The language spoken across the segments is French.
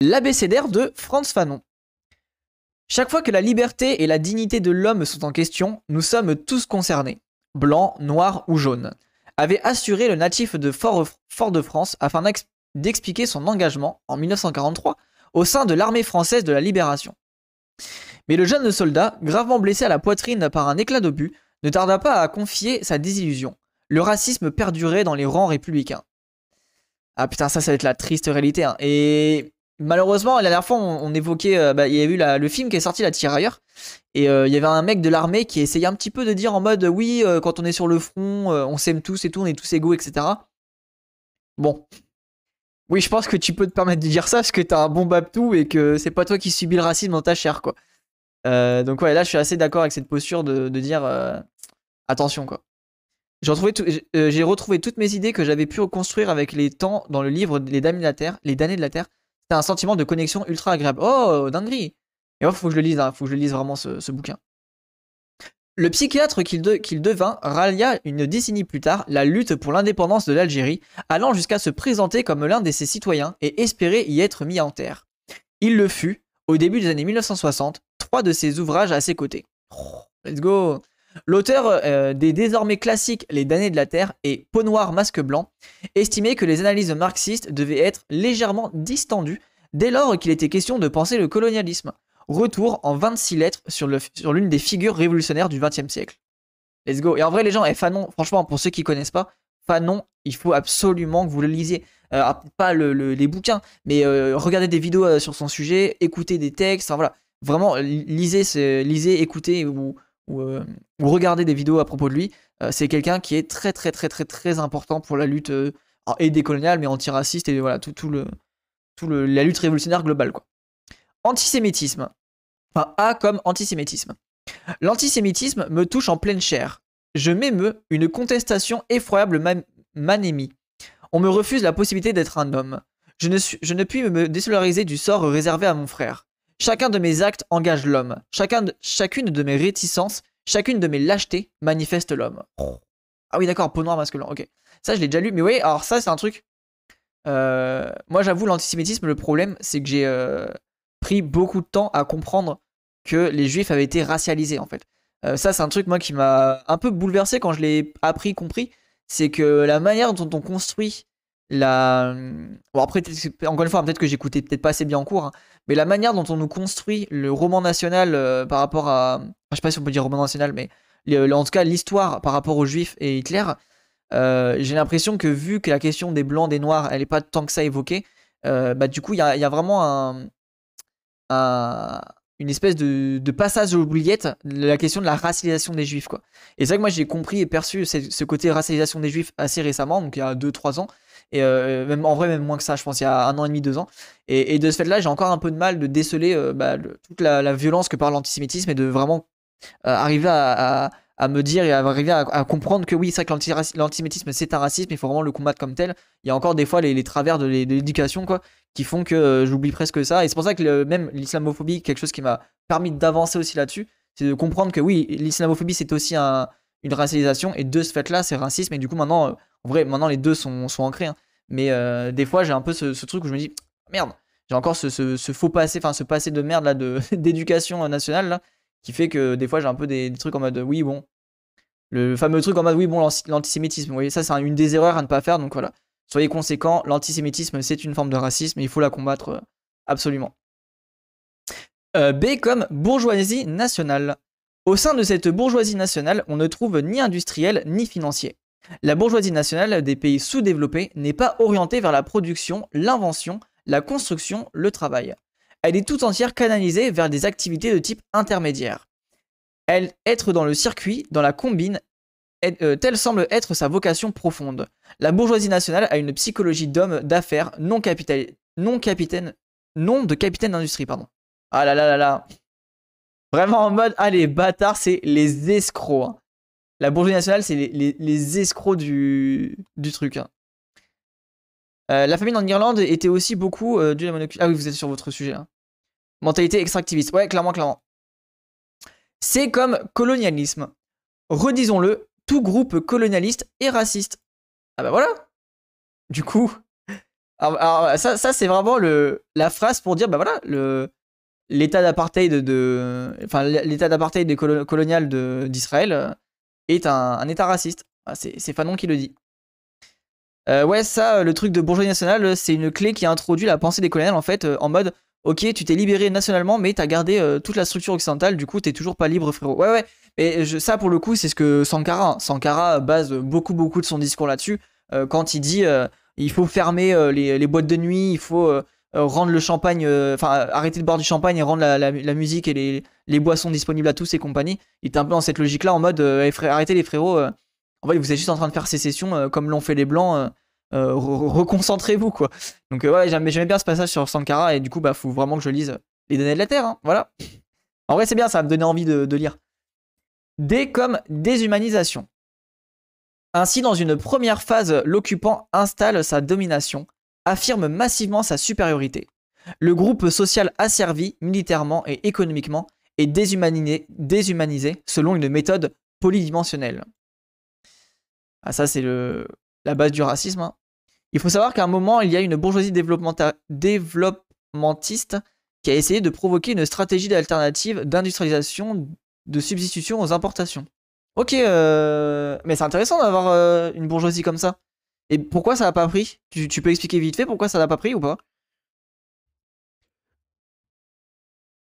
L'abécédaire de Franz Fanon. Chaque fois que la liberté et la dignité de l'homme sont en question, nous sommes tous concernés, Blanc, noir ou jaune. avait assuré le natif de Fort-de-France afin d'expliquer son engagement en 1943 au sein de l'armée française de la libération. Mais le jeune soldat, gravement blessé à la poitrine par un éclat d'obus, ne tarda pas à confier sa désillusion. Le racisme perdurait dans les rangs républicains. Ah putain, ça, ça va être la triste réalité. Hein. Et malheureusement, la dernière fois, on, évoquait, euh, bah, il y a eu le film qui est sorti, La Tirailleur, et euh, il y avait un mec de l'armée qui essayait un petit peu de dire en mode, oui, euh, quand on est sur le front, on s'aime tous et tout, on est tous égaux, etc. Bon. Oui, je pense que tu peux te permettre de dire ça parce que t'as un bon babtou et que c'est pas toi qui subis le racisme dans ta chair, quoi. donc ouais, là, je suis assez d'accord avec cette posture de, dire attention, quoi. J'ai retrouvé toutes mes idées que j'avais pu reconstruire avec les temps dans le livre Les dames de la Terre, les damnés de la Terre, un sentiment de connexion ultra agréable. Oh, dinguerie Et il faut que je le lise, hein. faut que je lise vraiment ce, bouquin. Le psychiatre qu'il devint rallia une décennie plus tard la lutte pour l'indépendance de l'Algérie, allant jusqu'à se présenter comme l'un de ses citoyens et espérer y être mis en terre. Il le fut, au début des années 1960, trois de ses ouvrages à ses côtés. Oh, let's go L'auteur euh, des désormais classiques Les damnés de la Terre et Peau noire, masque blanc estimait que les analyses marxistes devaient être légèrement distendues dès lors qu'il était question de penser le colonialisme. Retour en 26 lettres sur, l'une des figures révolutionnaires du XXe siècle. Let's go. Et en vrai, les gens, et eh, Fanon, franchement, pour ceux qui connaissent pas, Fanon, il faut absolument que vous le lisiez. Euh, ah, pas les bouquins, mais euh, regardez des vidéos euh, sur son sujet, écoutez des textes, voilà. Vraiment, lisez, lisez écoutez ou, regardez des vidéos à propos de lui. c'est quelqu'un qui est très, très, très, très, très important pour la lutte et décoloniale, mais antiraciste et voilà, tout, tout le, la lutte révolutionnaire globale. Quoi. Antisémitisme. Enfin, A comme antisémitisme. L'antisémitisme me touche en pleine chair. Je m'émeux, une contestation effroyable m'anémie. On me refuse la possibilité d'être un homme. Je ne, suis, je ne puis me désolariser du sort réservé à mon frère. Chacun de mes actes engage l'homme. chacune de mes réticences, chacune de mes lâchetés manifeste l'homme. Ah oui, d'accord, peau noire masculin, ok. Ça, je l'ai déjà lu, mais oui, alors ça, c'est un truc. Euh, moi, j'avoue, l'antisémitisme, le problème, c'est que j'ai euh, pris beaucoup de temps à comprendre que les juifs avaient été racialisés, en fait. Euh, ça, c'est un truc, moi, qui m'a un peu bouleversé quand je l'ai appris, compris. C'est que la manière dont on construit la. Bon, après, encore une fois, peut-être que j'écoutais peut-être pas assez bien en cours, hein, mais la manière dont on nous construit le roman national par rapport à. je sais pas si on peut dire roman national, mais en tout cas, l'histoire par rapport aux juifs et Hitler, euh, j'ai l'impression que vu que la question des blancs, des noirs, elle n'est pas tant que ça évoquée, euh, bah, du coup, il y a, vraiment un, une espèce de, de passage oubliettes de la question de la racialisation des juifs. Quoi. Et c'est vrai que moi, j'ai compris et perçu ce, ce côté racialisation des juifs assez récemment, donc il y a 2-3 ans. Et euh, même en vrai, même moins que ça, je pense, il y a un an et demi, deux ans. Et, de ce fait-là, j'ai encore un peu de mal de déceler bah, toute la, violence que parle l'antisémitisme et de vraiment arriver à à me dire et à arriver à, comprendre que oui, c'est vrai que l'antisémitisme, c'est un racisme, il faut vraiment le combattre comme tel. Il y a encore des fois les, les travers de l'éducation, quoi, qui font que euh, j'oublie presque ça. Et c'est pour ça que le, même l'islamophobie, quelque chose qui m'a permis d'avancer aussi là-dessus, c'est de comprendre que oui, l'islamophobie, c'est aussi un, une racialisation, et de ce fait-là, c'est racisme. Et du coup, maintenant, euh, en vrai, maintenant, les deux sont, sont ancrés. Hein. Mais euh, des fois, j'ai un peu ce, truc où je me dis, merde, j'ai encore ce, ce, ce faux passé, enfin, ce passé de merde là d'éducation nationale, là, qui fait que des fois j'ai un peu des, trucs en mode oui bon le fameux truc en mode oui bon l'antisémitisme vous ça c'est une des erreurs à ne pas faire donc voilà soyez conséquents l'antisémitisme c'est une forme de racisme et il faut la combattre euh, absolument euh, B comme bourgeoisie nationale au sein de cette bourgeoisie nationale on ne trouve ni industriel ni financier la bourgeoisie nationale des pays sous-développés n'est pas orientée vers la production, l'invention, la construction, le travail elle est tout entière canalisée vers des activités de type intermédiaire. Elle, être dans le circuit, dans la combine, euh, telle semble être sa vocation profonde. La bourgeoisie nationale a une psychologie d'homme d'affaires non, non capitaine, non de capitaine d'industrie, pardon. Ah là là là là. Vraiment en mode, ah les bâtards, c'est les escrocs. Hein. La bourgeoisie nationale, c'est les, escrocs du, du truc. Hein. Euh, la famine en Irlande était aussi beaucoup euh, due à Ah oui, vous êtes sur votre sujet. Hein. Mentalité extractiviste. Ouais, clairement, clairement. C'est comme colonialisme. Redisons-le, tout groupe colonialiste est raciste. Ah bah voilà. Du coup, alors, ça, ça c'est vraiment le, la phrase pour dire bah voilà le l'état d'apartheid de, enfin l'état d'apartheid colonial d'Israël euh, est un, état raciste. Ah, c'est Fanon qui le dit. Euh, ouais, ça, le truc de bourgeoisie nationale, c'est une clé qui a introduit la pensée des coloniales en fait euh, en mode Ok, tu t'es libéré nationalement, mais t'as gardé euh, toute la structure occidentale, du coup, t'es toujours pas libre, frérot. Ouais, ouais. Mais euh, ça, pour le coup, c'est ce que Sankara, hein. Sankara base beaucoup, beaucoup de son discours là-dessus. Euh, quand il dit il faut fermer les, boîtes de nuit, il faut rendre le champagne, enfin, arrêter de boire du champagne et rendre la, musique et les, boissons disponibles à tous et compagnie. Il est un peu dans cette logique-là, en mode eh, arrêtez les frérots. en vous êtes juste en train de faire sécession, comme l'ont fait les blancs euh, reconcentrez-vous quoi. Donc euh, ouais, j'aimais bien ce passage sur Sankara et du coup bah faut vraiment que je lise Les données de la Terre, hein, voilà. En vrai c'est bien, ça va me donner envie de, lire. D comme déshumanisation. Ainsi, dans une première phase, l'occupant installe sa domination, affirme massivement sa supériorité. Le groupe social asservi, militairement et économiquement, est déshumanisé, selon une méthode polydimensionnelle. Ah ça c'est la base du racisme. Hein. Il faut savoir qu'à un moment, il y a une bourgeoisie développementiste qui a essayé de provoquer une stratégie d'alternative d'industrialisation de substitution aux importations. Ok, euh, mais c'est intéressant d'avoir euh, une bourgeoisie comme ça. Et pourquoi ça n'a pas pris tu, peux expliquer vite fait pourquoi ça n'a pas pris ou pas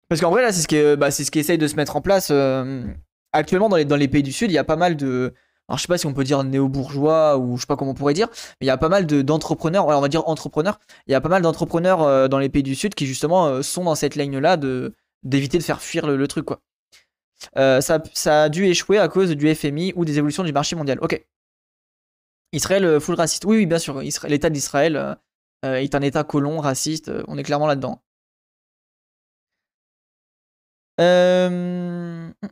Parce qu'en vrai, là, c'est ce qui, bah, de se mettre en place. Euh, actuellement, dans les pays du Sud, il y a pas mal de, alors je sais pas si on peut dire néo-bourgeois ou je sais pas comment on pourrait dire, mais il y a pas mal d'entrepreneurs, on va dire entrepreneurs, il y a pas mal d'entrepreneurs euh, dans les pays du Sud qui justement euh, sont dans cette ligne-là de d'éviter de faire fuir le, truc quoi. Euh, ça, a dû échouer à cause du FMI ou des évolutions du marché mondial. Ok. Israël full raciste. Oui, oui, bien sûr. L'État d'Israël est un État colon, raciste. on est clairement là-dedans.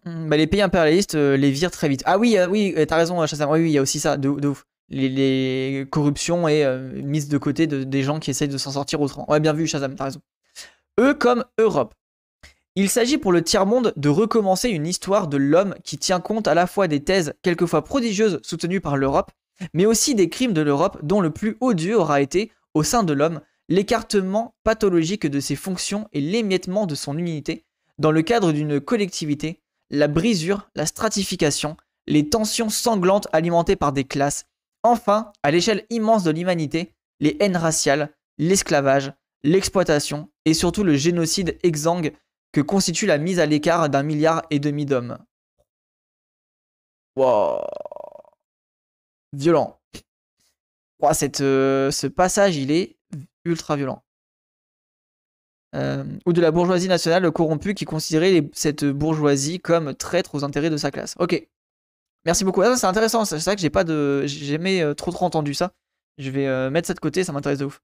Mm, mm. Bah, les pays impérialistes euh, les virent très vite. Ah oui, euh, oui, euh, t'as raison, Chazam. Oui, il y a aussi ça, de, ouf. Les, corruptions et mises mise de côté des gens qui essayent de s'en sortir autrement. Ouais, bien vu, Shazam, t'as raison. Eux comme Europe. Il s'agit pour le tiers-monde de recommencer une histoire de l'homme qui tient compte à la fois des thèses quelquefois prodigieuses soutenues par l'Europe, mais aussi des crimes de l'Europe dont le plus odieux aura été, au sein de l'homme, l'écartement pathologique de ses fonctions et l'émiettement de son unité, dans le cadre d'une collectivité la brisure, la stratification, les tensions sanglantes alimentées par des classes, enfin, à l'échelle immense de l'humanité, les haines raciales, l'esclavage, l'exploitation et surtout le génocide exsangue que constitue la mise à l'écart d'un milliard et demi d'hommes. Wow. Violent. Euh, ce passage, il est ultra violent. Euh, ou de la bourgeoisie nationale corrompue qui considérait cette bourgeoisie comme traître aux intérêts de sa classe. Ok. Merci beaucoup. Ah, c'est intéressant, c'est ça que j'ai pas de. J'ai jamais euh, trop trop entendu ça. Je vais euh, mettre ça de côté, ça m'intéresse de ouf.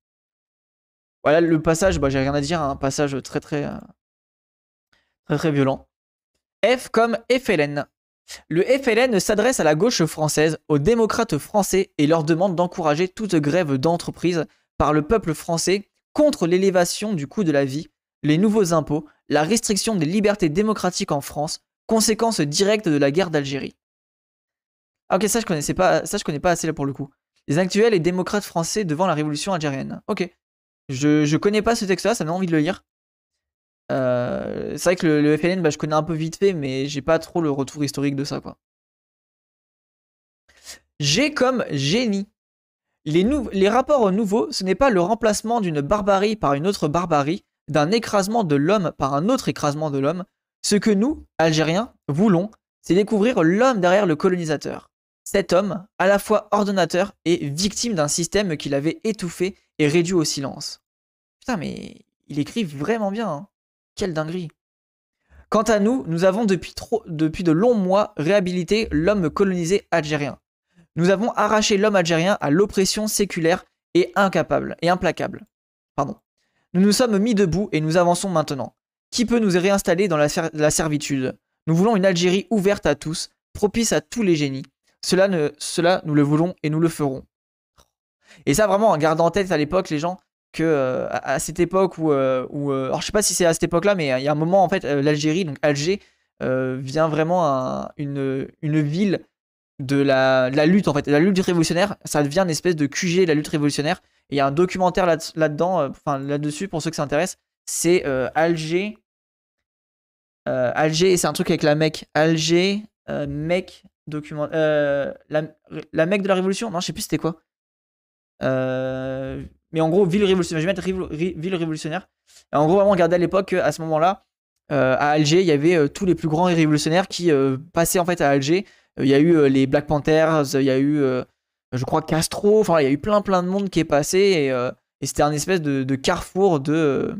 Voilà le passage, bah j'ai rien à dire, un hein. passage très très. très très violent. F comme FLN. Le FLN s'adresse à la gauche française, aux démocrates français et leur demande d'encourager toute grève d'entreprise par le peuple français contre l'élévation du coût de la vie, les nouveaux impôts, la restriction des libertés démocratiques en France, conséquence directe de la guerre d'Algérie. Ah ok, ça je connaissais pas, ça je connais pas assez là pour le coup. Les actuels et démocrates français devant la révolution algérienne. Ok. Je, je connais pas ce texte-là, ça m'a envie de le lire. Euh, c'est vrai que le, le FLN, bah, je connais un peu vite fait, mais j'ai pas trop le retour historique de ça, quoi. J'ai comme génie les, rapports nouveaux, ce n'est pas le remplacement d'une barbarie par une autre barbarie, d'un écrasement de l'homme par un autre écrasement de l'homme. Ce que nous, Algériens, voulons, c'est découvrir l'homme derrière le colonisateur. Cet homme, à la fois ordonnateur et victime d'un système qu'il avait étouffé et réduit au silence. Putain, mais il écrit vraiment bien. Hein. Quelle dinguerie. Quant à nous, nous avons depuis, trop, depuis de longs mois réhabilité l'homme colonisé algérien. Nous avons arraché l'homme algérien à l'oppression séculaire et incapable et implacable. Pardon. Nous nous sommes mis debout et nous avançons maintenant. Qui peut nous réinstaller dans la, servitude Nous voulons une Algérie ouverte à tous, propice à tous les génies. Cela, cela, nous le voulons et nous le ferons. Et ça, vraiment, en en tête à l'époque, les gens, que euh, à, cette époque où. Euh, euh, alors, je sais pas si c'est à cette époque-là, mais il y a un moment, en fait, l'Algérie, donc Alger, vient vraiment à une ville de la, la, lutte en fait, la lutte révolutionnaire, ça devient une espèce de QG, la lutte révolutionnaire. Et il y a un documentaire là-dedans, euh, enfin là-dessus pour ceux que ça intéresse, c'est euh, Alger. Euh, Alger, et c'est un truc avec la mec Alger, mec document. La, la, Mecque de la Révolution Non, je sais plus c'était quoi. mais en gros, ville révolutionnaire. Je vais mettre ville révolutionnaire. en gros, on regardait à l'époque, à ce moment-là, à Alger, il y avait tous les plus grands révolutionnaires qui passaient en fait à Alger il y a eu euh, les Black Panthers, il y a eu, euh, je crois, Castro. Enfin, il y a eu plein, plein de monde qui est passé. Et, euh, c'était un espèce de, carrefour de.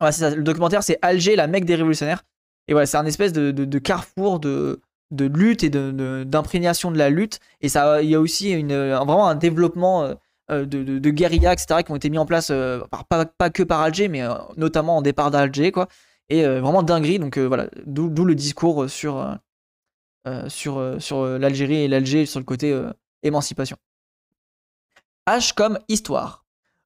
Le documentaire, c'est Alger, la Mecque des révolutionnaires. Et voilà, c'est un espèce de, carrefour de, de lutte et d'imprégnation de, la lutte. Et ça, il y a aussi une, vraiment un développement de, guérilla, etc., qui ont été mis en place, pas, que par Alger, mais notamment en départ d'Alger, quoi. Et vraiment dinguerie, donc voilà, d'où le discours sur, euh, sur, euh, sur euh, l'Algérie et l'Alger sur le côté émancipation. H comme histoire.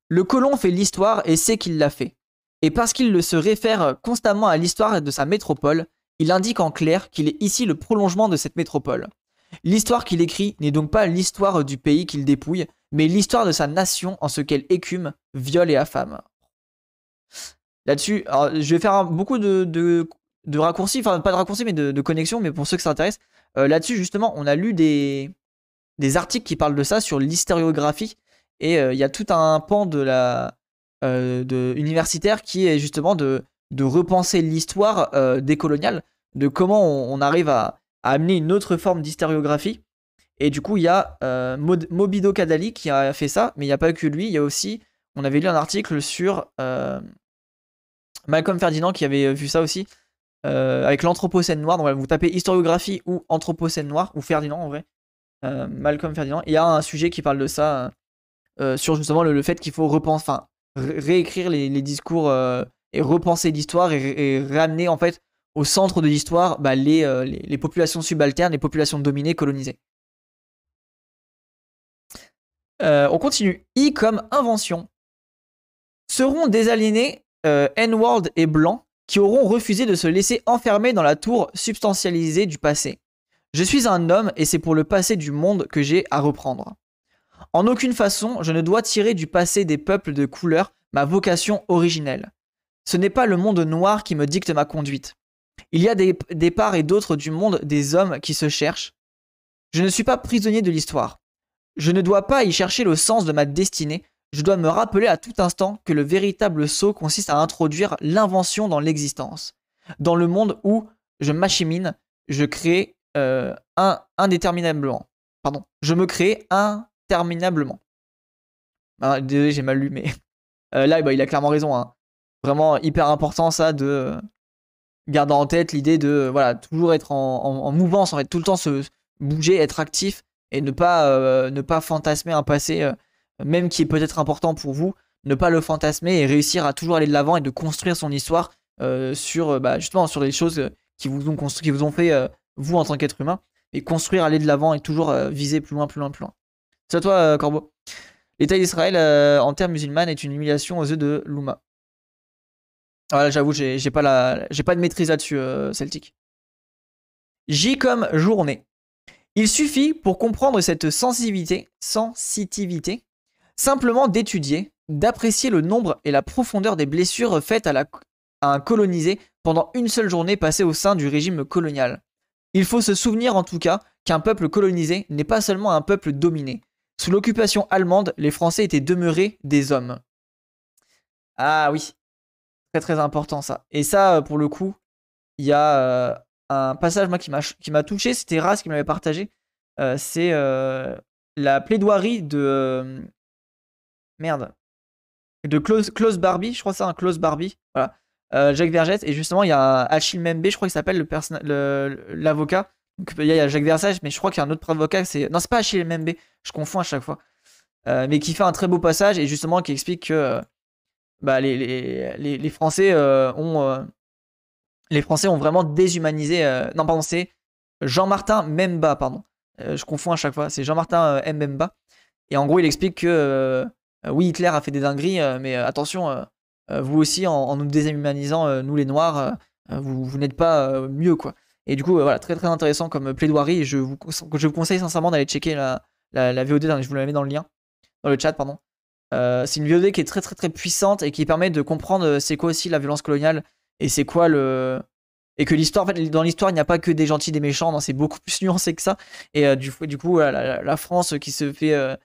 Le colon fait l'histoire et sait qu'il l'a fait. Et parce qu'il se réfère constamment à l'histoire de sa métropole, il indique en clair qu'il est ici le prolongement de cette métropole. L'histoire qu'il écrit n'est donc pas l'histoire du pays qu'il dépouille, mais l'histoire de sa nation en ce qu'elle écume, viole et affame. Là-dessus, je vais faire beaucoup de, de raccourci, enfin pas de raccourcis mais de, connexion, mais pour ceux qui s'intéressent, euh, là-dessus justement, on a lu des, des articles qui parlent de ça sur l'historiographie et euh, il y a tout un pan de la euh, de universitaire qui est justement de, de repenser l'histoire décoloniale, de comment on, arrive à, à, amener une autre forme d'historiographie Et du coup, il y a Mobido Kadali qui a fait ça, mais il n'y a pas que lui, il y a aussi, on avait lu un article sur Malcolm Ferdinand qui avait vu ça aussi, euh, avec l'Anthropocène noir. Donc vous tapez historiographie ou Anthropocène noir, ou Ferdinand en vrai, euh, Malcolm Ferdinand. Il y a un sujet qui parle de ça, euh, sur justement le, fait qu'il faut repenser, enfin, réécrire les, discours et repenser l'histoire et, ramener en fait au centre de l'histoire bah, les, les, populations subalternes, les populations dominées, colonisées. on continue. I comme invention. Seront désaliénés N-World et Blanc qui auront refusé de se laisser enfermer dans la tour substantialisée du passé. Je suis un homme et c'est pour le passé du monde que j'ai à reprendre. En aucune façon, je ne dois tirer du passé des peuples de couleur ma vocation originelle. Ce n'est pas le monde noir qui me dicte ma conduite. Il y a des, des parts et d'autres du monde des hommes qui se cherchent. Je ne suis pas prisonnier de l'histoire. Je ne dois pas y chercher le sens de ma destinée je dois me rappeler à tout instant que le véritable saut consiste à introduire l'invention dans l'existence. Dans le monde où je m'achemine, je crée euh, un, indéterminablement. Pardon, je me crée interminablement. Ah, désolé, j'ai mal lu, mais euh, là, bah, il a clairement raison. Hein. Vraiment hyper important ça de garder en tête l'idée de voilà toujours être en, mouvance, tout le temps se bouger, être actif et ne pas euh, ne pas fantasmer un passé même qui est peut-être important pour vous, ne pas le fantasmer et réussir à toujours aller de l'avant et de construire son histoire euh, sur euh, bah, justement sur les choses euh, qui vous ont construit, qui vous ont fait vous en tant qu'être humain, et construire, aller de l'avant et toujours viser plus loin, plus loin, plus loin. C'est à toi, Corbeau. L'État d'Israël en termes musulmane est une humiliation aux yeux de Luma. Ah, j'avoue, j'ai, pas la, j'ai pas de maîtrise là-dessus, Celtic. J comme journée. Il suffit pour comprendre cette sensibilité, sensitivité, Simplement d'étudier, d'apprécier le nombre et la profondeur des blessures faites à, un colonisé pendant une seule journée passée au sein du régime colonial. Il faut se souvenir en tout cas qu'un peuple colonisé n'est pas seulement un peuple dominé. Sous l'occupation allemande, les Français étaient demeurés des hommes. Ah oui, très très important ça. Et ça, euh, pour le coup, il y a euh, un passage qui m'a touché, c'était Ras qui m'avait partagé. Euh, c'est la plaidoirie de Merde. De Close, Close Barbie, je crois que c'est un Close Barbie. Voilà. Euh, Jacques Vergès. Et justement, il y a Achille Membe, je crois qu'il s'appelle l'avocat. Le, il y a Jacques Vergès, mais je crois qu'il y a un autre avocat. C'est... Non, c'est pas Achille Membe. Je confonds à chaque fois. Euh, mais qui fait un très beau passage et justement qui explique que bah, les, les, les, Français euh, ont les Français ont vraiment déshumanisé. non, pardon, c'est Jean-Martin Memba, pardon. je confonds à chaque fois. C'est Jean-Martin Memba. Et en gros, il explique que euh, oui, Hitler a fait des dingueries, euh, mais euh, attention, vous aussi, en, nous déshumanisant, nous les Noirs, vous, n'êtes pas mieux, quoi. Et du coup, voilà, très très intéressant comme plaidoirie. Je vous, je vous conseille sincèrement d'aller checker la, VOD, je vous la mets dans le lien, dans le chat, pardon. c'est une VOD qui est très très très puissante et qui permet de comprendre c'est quoi aussi la violence coloniale et c'est quoi le. Et que l'histoire, en fait, dans l'histoire, il n'y a pas que des gentils, des méchants, c'est beaucoup plus nuancé que ça. Et du, coup, la, France qui se fait.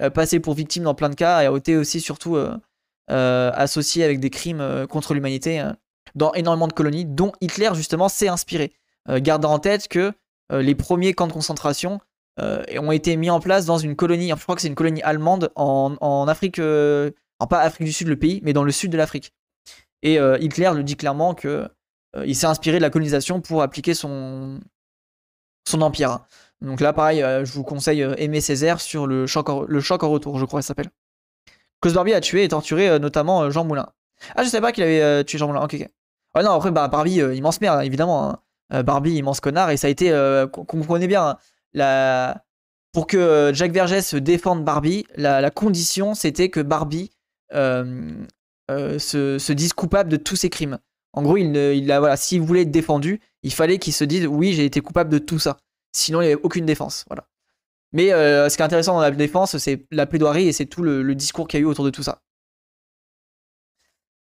Euh, passé pour victime dans plein de cas et a été aussi surtout euh, euh, associé avec des crimes contre l'humanité dans énormément de colonies, dont Hitler justement s'est inspiré. Gardant en tête que les premiers camps de concentration ont été mis en place dans une colonie, je crois que c'est une colonie allemande en, en Afrique, en pas Afrique du Sud le pays, mais dans le sud de l'Afrique. Et Hitler le dit clairement que il s'est inspiré de la colonisation pour appliquer son, son empire. Donc là, pareil, euh, je vous conseille euh, Aimé Césaire sur le choc, en, retour, je crois, ça s'appelle. Barbie a tué et torturé euh, notamment Jean Moulin. Ah, je savais pas qu'il avait tué Jean Moulin, ok. Ah non, après, bah, Barbie, immense merde, hein, évidemment. Hein. Barbie, immense connard, et ça a été, comprenez bien, hein. la... pour que Jacques Vergès se défende Barbie, la, condition, c'était que Barbie se, dise coupable de tous ses crimes. En gros, il, il voilà, s'il voulait être défendu, il fallait qu'il se dise oui, j'ai été coupable de tout ça. Sinon, il n'y avait aucune défense. Voilà. Mais euh, ce qui est intéressant dans la défense, c'est la plaidoirie et c'est tout le, discours qu'il y a eu autour de tout ça.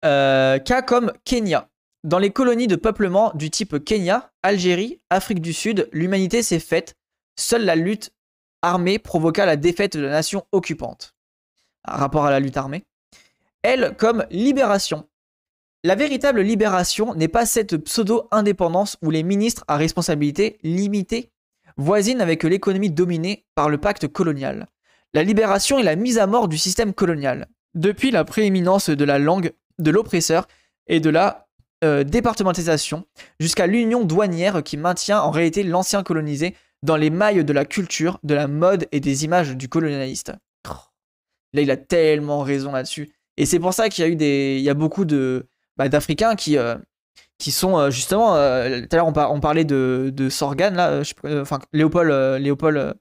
Euh, cas comme Kenya. Dans les colonies de peuplement du type Kenya, Algérie, Afrique du Sud, l'humanité s'est faite. Seule la lutte armée provoqua la défaite de la nation occupante. Rapport à la lutte armée. Elle comme libération. La véritable libération n'est pas cette pseudo-indépendance où les ministres à responsabilité limitée voisine avec l'économie dominée par le pacte colonial, la libération et la mise à mort du système colonial, depuis la prééminence de la langue de l'oppresseur et de la euh, départementisation, départementalisation, jusqu'à l'union douanière qui maintient en réalité l'ancien colonisé dans les mailles de la culture, de la mode et des images du colonialiste. Là, il a tellement raison là-dessus. Et c'est pour ça qu'il y a eu des. Il y a beaucoup de. Bah, d'Africains qui, euh, qui sont euh, justement. Euh, tout à l'heure, on, parlait de, de Sorgan, là, euh, enfin, Léopold. Léopold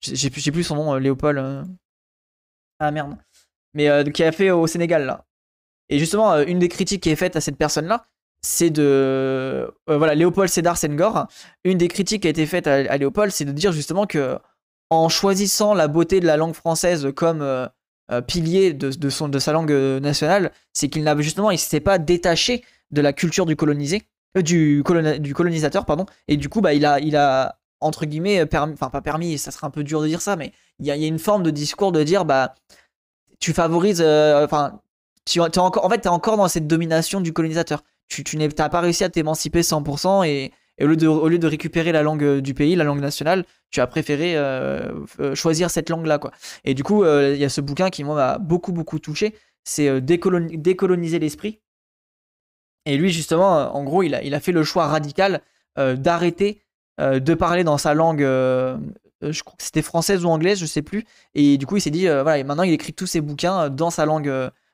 j'ai plus son nom, Léopold. Ah merde. Mais qui a fait au Sénégal, là. Et justement, une des critiques qui est faite à cette personne-là, c'est de. voilà, Léopold Sédar Senghor. Une des critiques qui a été faite à, Léopold, c'est de dire justement que, en choisissant la beauté de la langue française comme pilier de, de, de sa langue nationale, c'est qu'il n'a justement, il s'est pas détaché de la culture du colonisé, euh, du, du, colonisateur, pardon. Et du coup, bah, il a, il a entre guillemets, euh, enfin pas permis, ça serait un peu dur de dire ça, mais il y a, une forme de discours de dire, bah, tu favorises, euh, enfin, tu, es encore, en fait, t'es encore dans cette domination du colonisateur. Tu, tu n'as pas réussi à t'émanciper 100% et, au lieu, de, récupérer la langue du pays, la langue nationale, tu as préféré choisir cette langue-là. quoi. Et du coup, il y a ce bouquin qui, m'a beaucoup, beaucoup touché. C'est décoloniser l'esprit et lui, justement, euh, en gros, il a, il a fait le choix radical euh, d'arrêter euh, de parler dans sa langue, je crois que c'était française ou anglaise, je sais plus. Et du coup, il s'est dit, voilà, et maintenant il écrit tous ses bouquins dans sa langue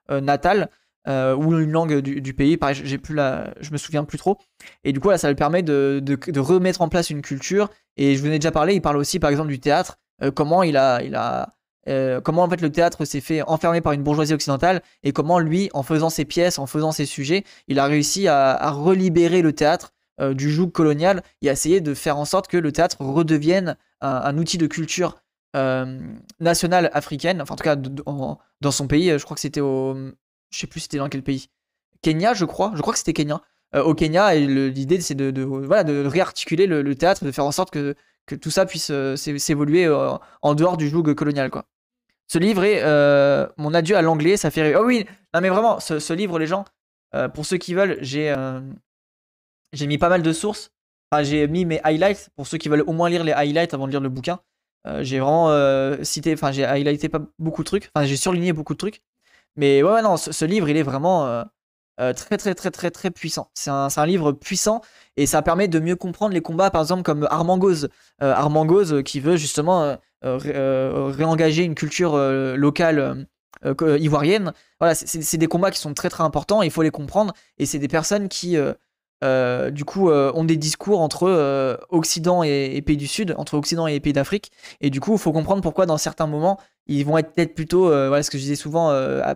natale ou une langue du, pays. Pareil, j'ai plus la, je me souviens plus trop. Et du coup, là, ça lui permet de, remettre en place une culture. Et je vous en ai déjà parlé, il parle aussi, par exemple, du théâtre, comment il a, il a euh, comment en fait le théâtre s'est fait enfermer par une bourgeoisie occidentale et comment lui, en faisant ses pièces, en faisant ses sujets, il a réussi à, relibérer le théâtre euh, du joug colonial et à essayer de faire en sorte que le théâtre redevienne un, outil de culture euh, nationale africaine, enfin en tout cas dans son pays, je crois que c'était au... Je sais plus c'était dans quel pays. Kenya, je crois. Je crois que c'était Kenya. au Kenya, et l'idée c'est de, de, voilà, de réarticuler le, théâtre, de faire en sorte que que tout ça puisse s'évoluer en dehors du joug colonial. Quoi. Ce livre est euh, Mon adieu à l'anglais, ça fait rire. Oh oui, non mais vraiment, ce, livre, les gens, euh, pour ceux qui veulent, j'ai euh, j'ai mis pas mal de sources. Enfin, j'ai mis mes highlights pour ceux qui veulent au moins lire les highlights avant de lire le bouquin. j'ai vraiment cité, enfin, j'ai highlighté pas beaucoup de trucs. Enfin, j'ai surligné beaucoup de trucs. Mais ouais, non, ce, livre, il est vraiment. très très très très très puissant. C'est un, un, livre puissant et ça permet de mieux comprendre les combats, par exemple comme Armangoz. Armangoz, qui veut justement euh, euh, réengager une culture euh, locale ivoirienne. Voilà, c'est des combats qui sont très très importants, il faut les comprendre, et c'est des personnes qui, du coup, ont des discours entre Occident et, pays du Sud, entre Occident et pays d'Afrique, et du coup, il faut comprendre pourquoi dans certains moments, ils vont être peut-être plutôt, voilà ce que je disais souvent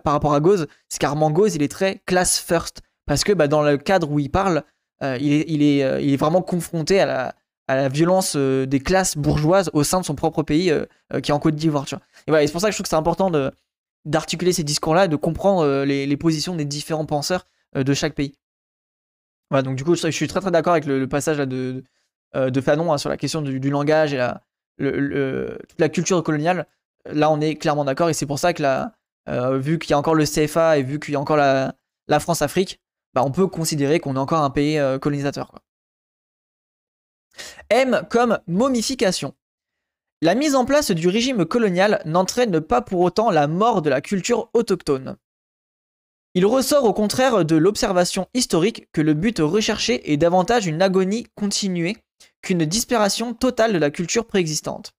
par rapport à Gauze, c'est qu'Armand Gauze, il est très class first, parce que bah, dans le cadre où il parle, il, est, il, est, vraiment confronté à la, à la violence euh, des classes bourgeoises au sein de son propre pays euh, euh, qui est en Côte d'Ivoire. Et, voilà, c'est pour ça que je trouve que c'est important de, d'articuler ces discours-là et de comprendre les, positions des différents penseurs de chaque pays. Voilà, donc du coup, je, suis très très d'accord avec le, passage de, de Fanon hein, sur la question du, langage et la, la culture coloniale. Là, on est clairement d'accord et c'est pour ça que là, vu qu'il y a encore le CFA et vu qu'il y a encore la, la France-Afrique, bah, on peut considérer qu'on est encore un pays colonisateur. M comme momification. La mise en place du régime colonial n'entraîne pas pour autant la mort de la culture autochtone. Il ressort au contraire de l'observation historique que le but recherché est davantage une agonie continuée qu'une disparition totale de la culture préexistante.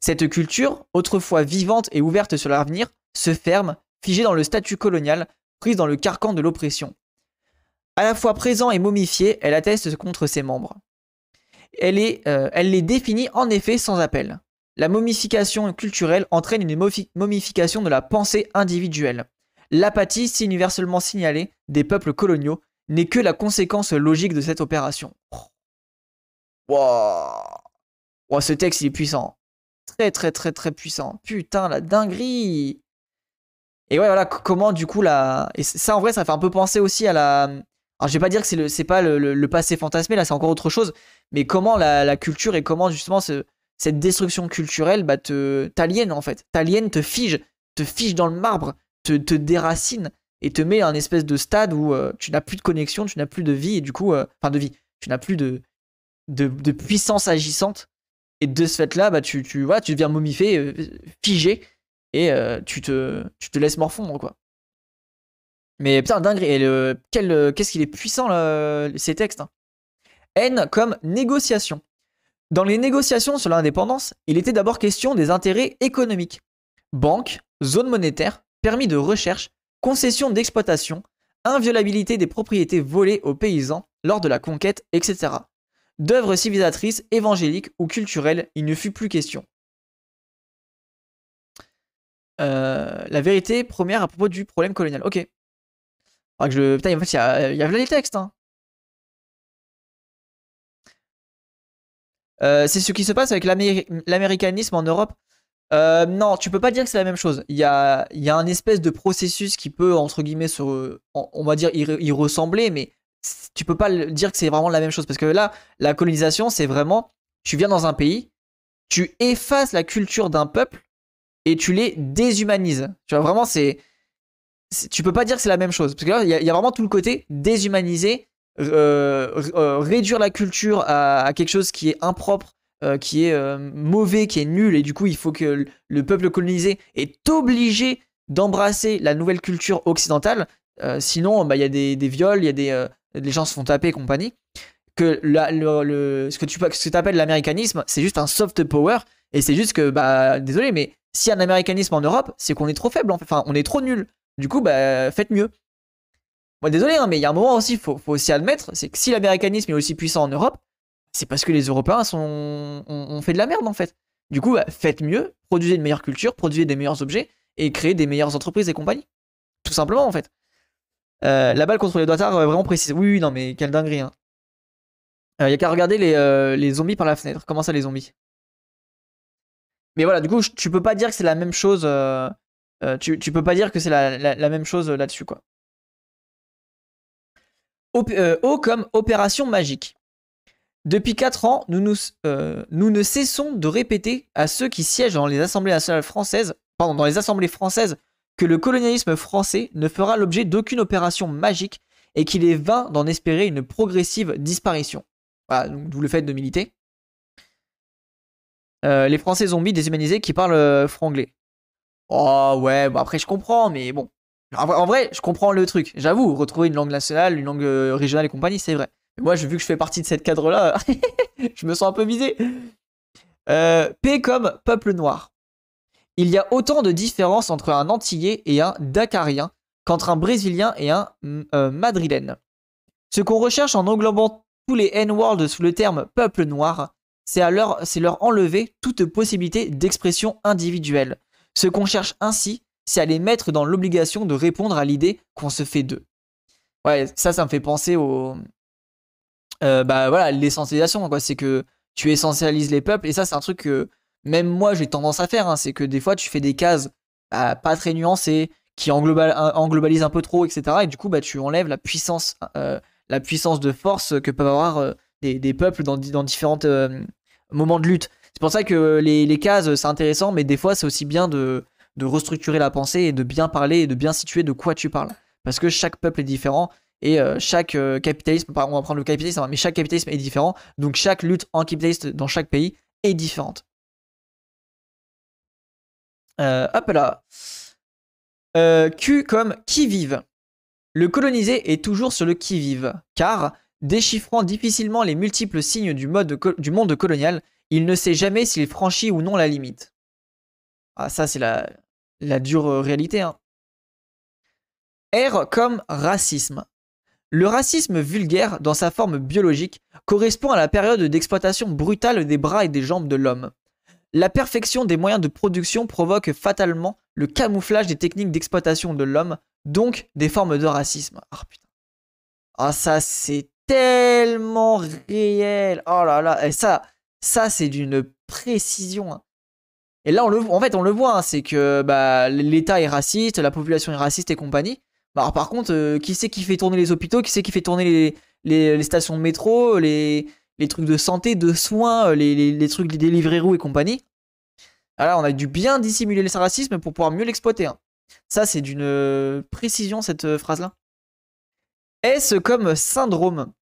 Cette culture, autrefois vivante et ouverte sur l'avenir, se ferme, figée dans le statut colonial, prise dans le carcan de l'oppression. À la fois présent et momifiée, elle atteste contre ses membres. Euh, elle, les définit en effet sans appel. La momification culturelle entraîne une momification de la pensée individuelle. L'apathie, si universellement signalée, des peuples coloniaux n'est que la conséquence logique de cette opération. Wow. wow. ce texte, il est puissant. Très, très, très, très puissant. Putain, la dinguerie Et ouais, voilà, comment du coup la... Et ça, en vrai, ça fait un peu penser aussi à la... Alors, je vais pas dire que c'est, le... pas le, passé fantasmé, là, c'est encore autre chose, mais comment la, culture et comment justement cette destruction culturelle bah, t'aliène en fait, t'aliène, te fige, te fige dans le marbre, te, déracine et te met à un espèce de stade où euh, tu n'as plus de connexion, tu n'as plus de vie et du coup, euh, enfin de vie, tu n'as plus de, de, puissance agissante et de ce fait là, bah, tu, tu, tu deviens momifié, euh, figé et tu, te, te laisses morfondre quoi. Mais putain, dingue. Et quel, qu'est-ce qu'il est puissant, ces textes. Hein. N comme négociation. Dans les négociations sur l'indépendance, il était d'abord question des intérêts économiques. Banque, zone monétaire, permis de recherche, concession d'exploitation, inviolabilité des propriétés volées aux paysans lors de la conquête, etc. D'œuvres civilisatrices, évangéliques ou culturelles, il ne fut plus question. Euh, la vérité première à propos du problème colonial. Ok. il y, a... les textes. Hein. Euh, c'est ce qui se passe avec l'américanisme en Europe. Euh, non, tu peux pas dire que c'est la même chose. Il y a, un espèce de processus qui peut, entre guillemets, on, va dire, y, ressembler, mais tu peux pas dire que c'est vraiment la même chose. Parce que là, la colonisation, c'est vraiment, tu viens dans un pays, tu effaces la culture d'un peuple et tu les déshumanises. Tu vois, vraiment, c'est. Tu peux pas dire que c'est la même chose. Parce que là, il y, y, a vraiment tout le côté déshumanisé euh, euh, réduire la culture à, quelque chose qui est impropre, euh, qui est mauvais, qui est nul, et du coup il faut que le peuple colonisé est obligé d'embrasser la nouvelle culture occidentale, sinon bah, il y a des, viols, y a des les gens se font taper et compagnie. Que le, ce que tu ce que appelles l'américanisme, c'est juste un soft power, et c'est juste que, bah, désolé, mais si un américanisme en Europe, c'est qu'on est trop faible, enfin, on est trop nul. Du coup, bah, faites mieux. Moi, désolé, hein, mais il y a un moment aussi, il faut, aussi admettre, c'est que si l'américanisme est aussi puissant en Europe, c'est parce que les Européens sont, ont, fait de la merde, en fait. Du coup, bah, faites mieux, produisez une meilleure culture, produisez des meilleurs objets et créez des meilleures entreprises et compagnies. Tout simplement, en fait. Euh, la balle contre les doigts tard euh, vraiment précise. Oui, oui, non, mais quelle dinguerie. Hein. Il euh, n'y a qu'à regarder les, zombies par la fenêtre. Comment ça, les zombies Mais voilà, du coup, tu peux pas dire que c'est la même chose. Tu, peux pas dire que c'est la, même chose là-dessus, quoi. O euh, comme opération magique. Depuis 4 ans, euh, nous, ne cessons de répéter à ceux qui siègent dans les assemblées nationales françaises, pardon, dans les assemblées françaises, que le colonialisme français ne fera l'objet d'aucune opération magique et qu'il est vain d'en espérer une progressive disparition. Voilà, vous le faites de militer. Euh, les Français zombies déshumanisés qui parlent franglais. Oh ouais, après je comprends, mais bon. En vrai, je comprends le truc. J'avoue, retrouver une langue nationale, une langue euh, régionale et compagnie, c'est vrai. Mais moi, vu que je fais partie de cette cadre-là, je me sens un peu visé. Euh, P comme peuple noir. Il y a autant de différences entre un Antillais et un Dakarien qu'entre un Brésilien et un mm, euh, Madrilène. Ce qu'on recherche en englobant tous les n worlds sous le terme peuple noir, c'est leur, leur enlever toute possibilité d'expression individuelle. Ce qu'on cherche ainsi, c'est à les mettre dans l'obligation de répondre à l'idée qu'on se fait d'eux. Ouais, ça, ça me fait penser au. Euh, bah voilà, l'essentialisation, quoi. C'est que tu essentialises les peuples, et ça, c'est un truc que même moi, j'ai tendance à faire. Hein. c'est que des fois, tu fais des cases bah, pas très nuancées, qui englobalisent un peu trop, etc. Et du coup, bah, tu enlèves la puissance, euh, la puissance de force que peuvent avoir euh, des, peuples dans, dans différents moments de lutte. C'est pour ça que les, les cases, c'est intéressant, mais des fois, c'est aussi bien de de restructurer la pensée et de bien parler et de bien situer de quoi tu parles. Parce que chaque peuple est différent et euh, chaque euh, capitalisme, on va prendre le capitalisme, hein, mais chaque capitalisme est différent. Donc chaque lutte anti-capitaliste dans chaque pays est différente. Euh, hop là. Q comme qui vive. Le colonisé est toujours sur le qui vive, car déchiffrant difficilement les multiples signes du, mode du monde colonial, il ne sait jamais s'il franchit ou non la limite. Ah, ça, c'est la, la dure euh, réalité. Hein. R comme racisme. Le racisme vulgaire, dans sa forme biologique, correspond à la période d'exploitation brutale des bras et des jambes de l'homme. La perfection des moyens de production provoque fatalement le camouflage des techniques d'exploitation de l'homme, donc des formes de racisme. Ah putain. Ah ça c'est tellement réel. Oh là là, et eh, ça, ça c'est d'une précision. Hein. Et là, on le, en fait, on le voit, hein, c'est que bah, l'État est raciste, la population est raciste et compagnie. Bah, alors, par contre, euh, qui c'est qui fait tourner les hôpitaux, qui c'est qui fait tourner les, stations de métro, les, trucs de santé, de soins, euh, les, trucs des roues et compagnie Alors, ah on a dû bien dissimuler le racisme pour pouvoir mieux l'exploiter. Hein. Ça, c'est d'une euh, précision, cette phrase-là. Est-ce comme syndrome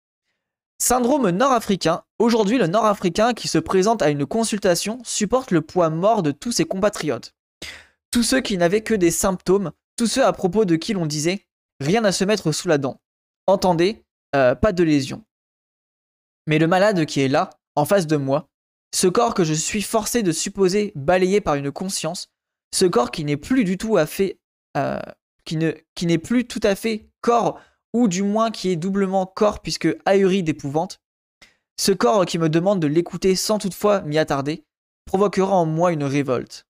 Syndrome nord-africain. Aujourd'hui, le nord-africain qui se présente à une consultation supporte le poids mort de tous ses compatriotes. Tous ceux qui n'avaient que des symptômes, tous ceux à propos de qui l'on disait rien à se mettre sous la dent. Entendez, euh, pas de lésion. Mais le malade qui est là, en face de moi, ce corps que je suis forcé de supposer balayé par une conscience, ce corps qui n'est plus du tout à fait, euh, qui n'est plus tout à fait corps ou du moins qui est doublement corps puisque ahuri d'épouvante. Ce corps qui me demande de l'écouter sans toutefois m'y attarder provoquera en moi une révolte.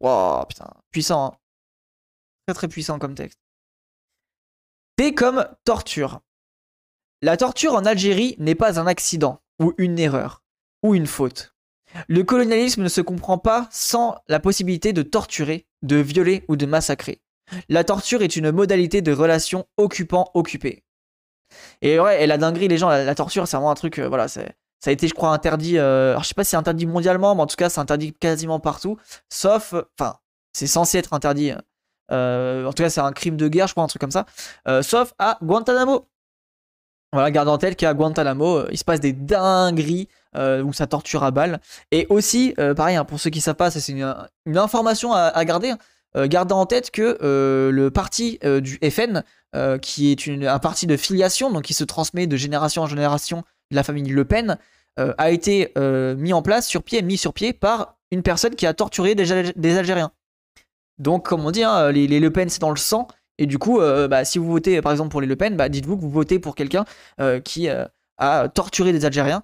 Wow, oh, putain, puissant. Hein. très très puissant comme texte. D comme torture. La torture en Algérie n'est pas un accident ou une erreur ou une faute. Le colonialisme ne se comprend pas sans la possibilité de torturer, de violer ou de massacrer. La torture est une modalité de relation occupant-occupé. Et ouais, et la dinguerie, les gens, la, torture, c'est vraiment un truc, euh, voilà, Ça a été, je crois, interdit. Euh, alors, je sais pas si c'est interdit mondialement, mais en tout cas, c'est interdit quasiment partout. Sauf. Enfin, c'est censé être interdit. Euh, en tout cas, c'est un crime de guerre, je crois, un truc comme ça. sauf à Guantanamo. Voilà, garde en tête qu'à Guantanamo, il se passe des dingueries où ça torture à balles. Et aussi, pareil, hein, pour ceux qui savent pas, c'est une, information à, garder. Hein, euh, gardant en tête que euh, le parti euh, du FN, qui est un parti de filiation, donc qui se transmet de génération en génération de la famille Le Pen, a été mis en place sur pied, mis sur pied par une personne qui a torturé des, des Algériens. Donc, comme on dit, hein, les, Le Pen, c'est dans le sang. Et du coup, bah, si vous votez par exemple pour les Le Pen, bah, dites-vous que vous votez pour quelqu'un qui a torturé des Algériens.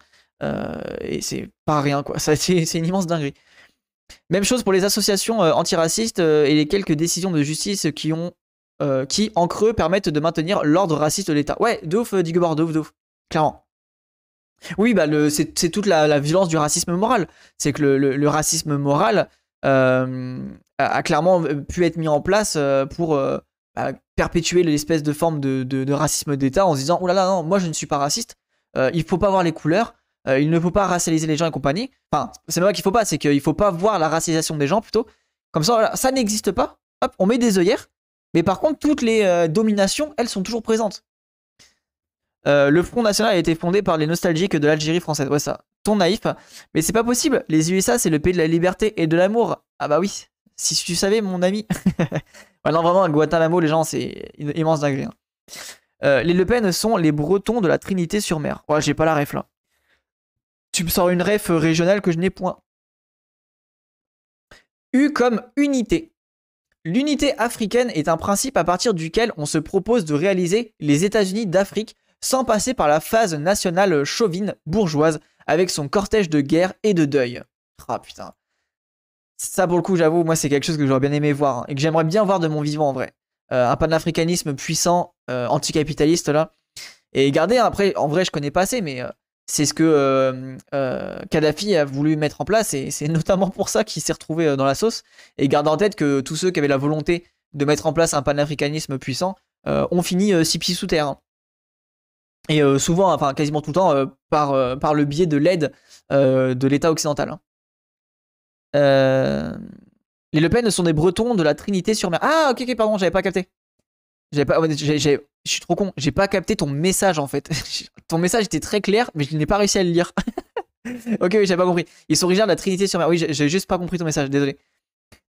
et c'est pas rien, quoi. C'est une immense dinguerie. Même chose pour les associations euh, antiracistes euh, et les quelques décisions de justice qui ont euh, qui, en creux, permettent de maintenir l'ordre raciste de l'État. Ouais, de ouf, Digobor, de ouf, de ouf. Clairement. Oui, bah, c'est toute la, violence du racisme moral. C'est que le, le, racisme moral a, clairement pu être mis en place pour bah, perpétuer l'espèce de forme de, racisme d'État en se disant Oh là là, non, moi je ne suis pas raciste, il ne faut pas voir les couleurs, euh, il ne faut pas racialiser les gens et compagnie. Enfin, c'est pas qu'il faut pas, c'est qu'il faut pas voir la racialisation des gens plutôt. Comme ça, ça n'existe pas. Hop, on met des œillères. Mais par contre, toutes les euh, dominations, elles sont toujours présentes. Euh, le Front National a été fondé par les nostalgiques de l'Algérie française. Ouais, ça, ton naïf. Mais c'est pas possible. Les USA, c'est le pays de la liberté et de l'amour. Ah bah oui, si tu savais, mon ami. non, vraiment, à Guantanamo, les gens, c'est une immense dinguerie. Hein. les Le Pen sont les Bretons de la Trinité-sur-Mer. Ouais, j'ai pas la ref là. Tu me sors une ref euh, régionale que je n'ai point. U comme unité. L'unité africaine est un principe à partir duquel on se propose de réaliser les États-Unis d'Afrique sans passer par la phase nationale chauvine bourgeoise avec son cortège de guerre et de deuil. Ah putain. Ça pour le coup, j'avoue, moi c'est quelque chose que j'aurais bien aimé voir hein, et que j'aimerais bien voir de mon vivant en vrai. Euh, un panafricanisme puissant, euh, anticapitaliste là. Et garder hein, après, en vrai je connais pas assez, mais euh, c'est ce que euh, euh, Kadhafi a voulu mettre en place et c'est notamment pour ça qu'il s'est retrouvé euh, dans la sauce. Et garde en tête que tous ceux qui avaient la volonté de mettre en place un panafricanisme puissant ont fini six pieds sous terre. Hein. Et souvent, enfin quasiment tout le temps, par, par le biais de l'aide de l'État occidental. Hein. les Le Pen sont des Bretons de la Trinité sur mer. Ah, ok, pardon, j'avais pas capté pas. Je suis trop con. J'ai pas capté ton message en fait. ton message était très clair, mais je n'ai pas réussi à le lire. ok, oui, j'avais pas compris. Ils sont originaires de la Trinité sur mer. Oui, j'ai juste pas compris ton message, désolé.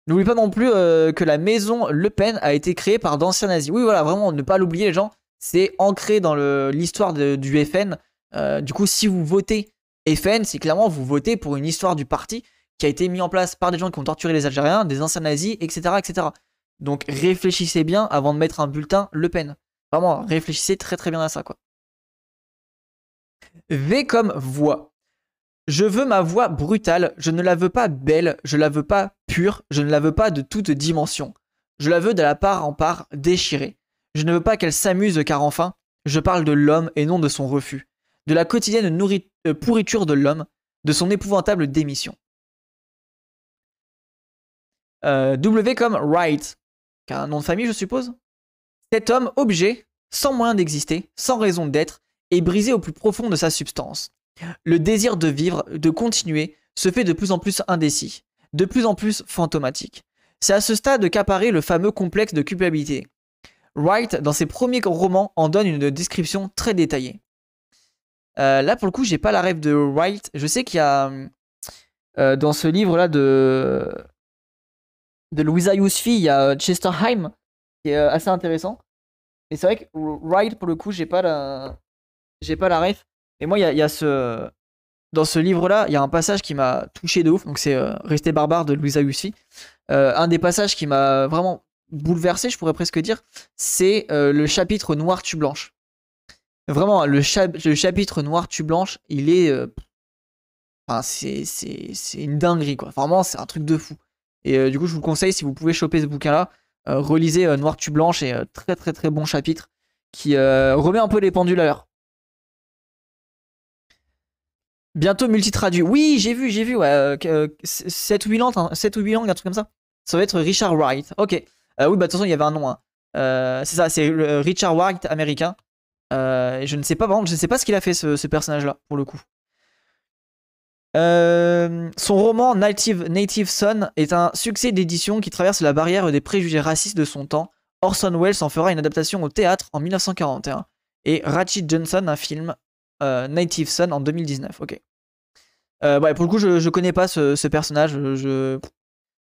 N'oublie pas non plus euh, que la maison Le Pen a été créée par d'anciens nazis. Oui, voilà, vraiment, ne pas l'oublier, les gens. C'est ancré dans l'histoire du FN. Euh, du coup, si vous votez FN, c'est clairement vous votez pour une histoire du parti qui a été mis en place par des gens qui ont torturé les Algériens, des anciens nazis, etc. etc. Donc réfléchissez bien avant de mettre un bulletin Le Pen. Vraiment, réfléchissez très très bien à ça, quoi. V comme voix. Je veux ma voix brutale, je ne la veux pas belle, je la veux pas pure, je ne la veux pas de toute dimension. Je la veux de la part en part déchirée. Je ne veux pas qu'elle s'amuse car enfin, je parle de l'homme et non de son refus, de la quotidienne euh, pourriture de l'homme, de son épouvantable démission. Euh, w comme right un nom de famille, je suppose. Cet homme, objet, sans moyen d'exister, sans raison d'être, est brisé au plus profond de sa substance. Le désir de vivre, de continuer, se fait de plus en plus indécis, de plus en plus fantomatique. C'est à ce stade qu'apparaît le fameux complexe de culpabilité. Wright, dans ses premiers romans, en donne une description très détaillée. Euh, là, pour le coup, j'ai pas la rêve de Wright. Je sais qu'il y a euh, dans ce livre-là de de Louisa Yousfi, il y a euh, Chesterheim qui est euh, assez intéressant. et c'est vrai que Ride, pour le coup, j'ai pas la, j'ai pas la ref. Et moi, il y a, ce, dans ce livre-là, il y a un passage qui m'a touché de ouf. Donc c'est Resté euh, Rester barbare de Louisa Yousfi. un des passages qui m'a vraiment bouleversé, je pourrais presque dire, c'est le chapitre noir tu blanche. Vraiment, le, chapitre noir tu blanche, il est, enfin c'est, c'est, une dinguerie quoi. Vraiment, c'est un truc de fou. Et euh, du coup, je vous conseille, si vous pouvez choper ce bouquin-là, euh, relisez euh, Noir tu Blanche, et très très très bon chapitre qui remet un peu les pendules à l'heure. Bientôt multitraduit. Oui, j'ai vu, j'ai vu, ouais, 7 ou 8 langues, 7 hein, ou un truc comme ça. Ça va être Richard Wright. Ok. oui, bah de toute façon, il y avait un nom. Hein. c'est ça, c'est Richard Wright américain. je ne sais pas, vraiment, je sais pas ce qu'il a fait ce personnage-là, pour le coup. Euh, son roman Native, Native Son est un succès d'édition qui traverse la barrière des préjugés racistes de son temps. Orson Welles en fera une adaptation au théâtre en 1941 et Ratchet Johnson un film euh, Native Son en 2019. Ok. Euh, ouais, pour le coup, je, connais pas ce, personnage. Je...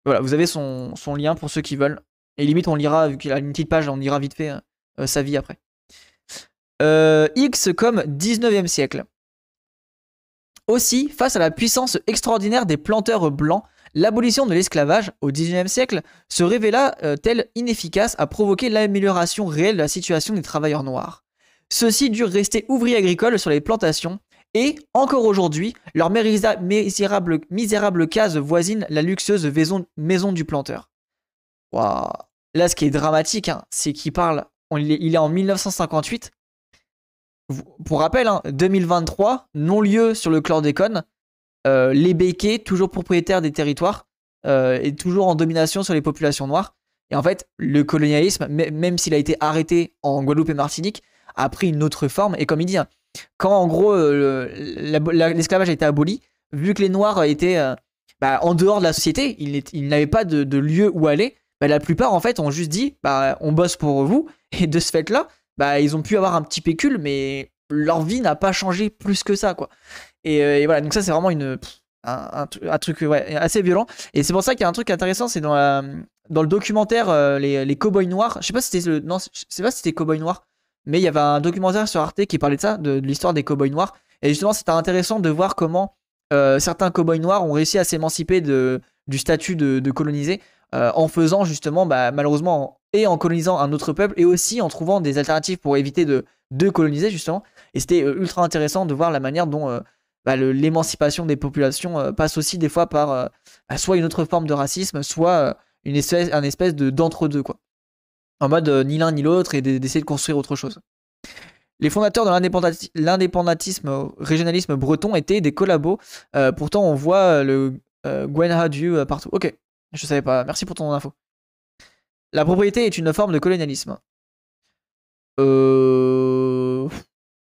Voilà, vous avez son, lien pour ceux qui veulent. Et limite, on lira, vu qu'il a une petite page, on lira vite fait sa vie après. X comme 19e siècle. Aussi, face à la puissance extraordinaire des planteurs blancs, l'abolition de l'esclavage au XIXe siècle se révéla euh, telle inefficace à provoquer l'amélioration réelle de la situation des travailleurs noirs. Ceux-ci durent rester ouvriers agricoles sur les plantations et, encore aujourd'hui, leur misérable, misérable case voisine la luxueuse maison, du planteur. Là, ce qui est dramatique, hein, c'est qu'il parle, il est en 1958, pour rappel, 2023, hein, non-lieu sur le chlordécone, euh, les béquets, toujours propriétaires des territoires, euh, et toujours en domination sur les populations noires. Et en fait, le colonialisme, même s'il a été arrêté en Guadeloupe et Martinique, a pris une autre forme. Et comme il dit, hein, quand en gros euh, l'esclavage a été aboli, vu que les Noirs étaient bah, en dehors de la société, ils n'avaient pas de, lieu où aller, bah, la plupart en fait ont juste dit bah, on bosse pour vous, et de ce fait-là, bah, ils ont pu avoir un petit pécule, mais leur vie n'a pas changé plus que ça, quoi. Et, euh, voilà, donc ça, c'est vraiment une, un, truc assez violent. Et c'est pour ça qu'il y a un truc intéressant, c'est dans, dans le documentaire euh, les, les Cowboys Noirs. Je sais pas si c'était le, non, je sais pas si c'était Cowboys Noirs, mais il y avait un documentaire sur Arte qui parlait de ça, de, l'histoire des Cowboys Noirs. Et justement, c'était intéressant de voir comment euh, certains Cowboys Noirs ont réussi à s'émanciper de, du statut de, de colonisé en faisant justement, bah, malheureusement, et en colonisant un autre peuple, et aussi en trouvant des alternatives pour éviter de, coloniser, justement. Et c'était euh, ultra intéressant de voir la manière dont euh, bah, l'émancipation des populations euh, passe aussi des fois par bah, soit une autre forme de racisme, soit une espèce, un espèce de d'entre-deux, quoi. En mode ni l'un ni l'autre, et d'essayer de construire autre chose. Les fondateurs de l'indépendantisme régionalisme breton étaient des collabos. pourtant, on voit le Gwen Hadu partout. Ok, je savais pas. Merci pour ton info. La propriété est une forme de colonialisme. Euh...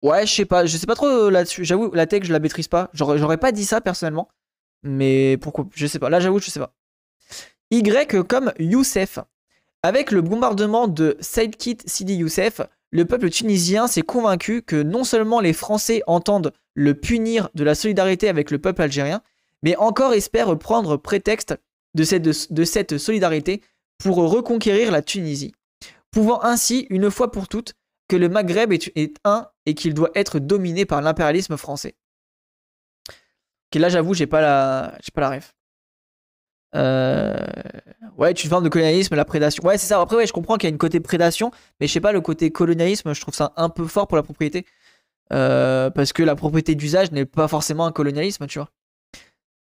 Ouais, je sais pas, je sais pas trop euh, là-dessus. J'avoue, la tech, je la maîtrise pas. J'aurais pas dit ça personnellement. Mais pourquoi Je sais pas. Là, j'avoue, je sais pas. Y comme Youssef. Avec le bombardement de Sidekit Sidi Youssef, le peuple tunisien s'est convaincu que non seulement les Français entendent le punir de la solidarité avec le peuple algérien, mais encore espèrent prendre prétexte de cette, de cette solidarité pour reconquérir la Tunisie, pouvant ainsi une fois pour toutes que le Maghreb est, un et qu'il doit être dominé par l'impérialisme français. là, j'avoue, j'ai pas la, j'ai pas la ref. Euh, ouais, Ouais, une forme de colonialisme, la prédation. Ouais, c'est ça. Après, ouais, je comprends qu'il y a une côté prédation, mais je sais pas, le côté colonialisme, je trouve ça un peu fort pour la propriété. Euh, parce que la propriété d'usage n'est pas forcément un colonialisme, tu vois.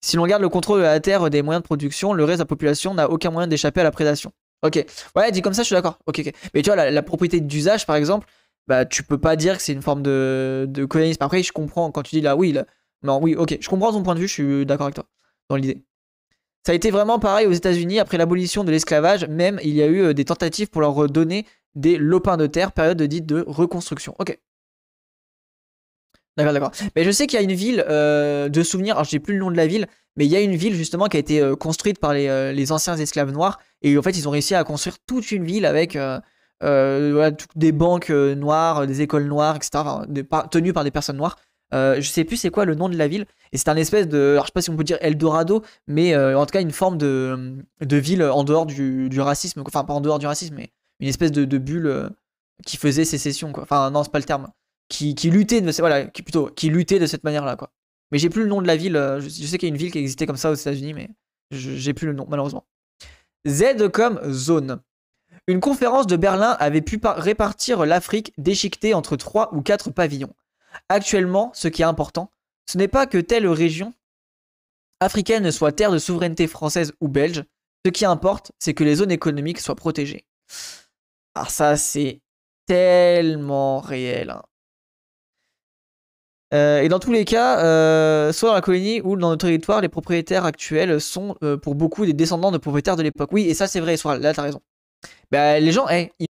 Si l'on garde le contrôle de la terre euh, des moyens de production, le reste de la population n'a aucun moyen d'échapper à la prédation. Ok. Ouais, dit comme ça, je suis d'accord. Ok, ok. Mais tu vois, la, propriété d'usage, par exemple, bah, tu peux pas dire que c'est une forme de, de colonialisme. Après, je comprends quand tu dis là, oui, là, non, oui, ok. Je comprends ton point de vue, je suis d'accord avec toi dans l'idée. Ça a été vraiment pareil aux États-Unis après l'abolition de l'esclavage, même il y a eu euh, des tentatives pour leur donner des lopins de terre, période dite de reconstruction. Ok. D'accord, d'accord. Mais je sais qu'il y a une ville euh, de souvenirs, alors je j'ai plus le nom de la ville, mais il y a une ville justement qui a été euh, construite par euh, les, anciens esclaves noirs, et en fait ils ont réussi à construire toute une ville avec des banques noires, des écoles noires, etc., tenues par des personnes noires. je sais plus c'est quoi le nom de la ville, et c'est un espèce de, alors je sais pas si on peut dire Eldorado, mais en tout cas une forme de, ville en dehors du, racisme, enfin pas en dehors du racisme, mais une espèce de, de bulle qui faisait sécession, quoi. Enfin non, c'est pas le terme qui, qui de, voilà, plutôt, qui de cette manière-là, quoi. Mais j'ai plus le nom de la ville. Euh, je, sais qu'il y a une ville qui existait comme ça aux États-Unis, mais j'ai plus le nom, malheureusement. Z comme zone. Une conférence de Berlin avait pu répartir l'Afrique déchiquetée entre trois ou quatre pavillons. Actuellement, ce qui est important, ce n'est pas que telle région africaine soit terre de souveraineté française ou belge. Ce qui importe, c'est que les zones économiques soient protégées. Alors ah, ça, c'est tellement réel. Hein. Euh, et dans tous les cas, euh, soit dans la colonie ou dans notre territoire, les propriétaires actuels sont euh, pour beaucoup des descendants de propriétaires de l'époque. Oui, et ça c'est vrai, Soit là t'as raison. Bah, les gens, hey, eh,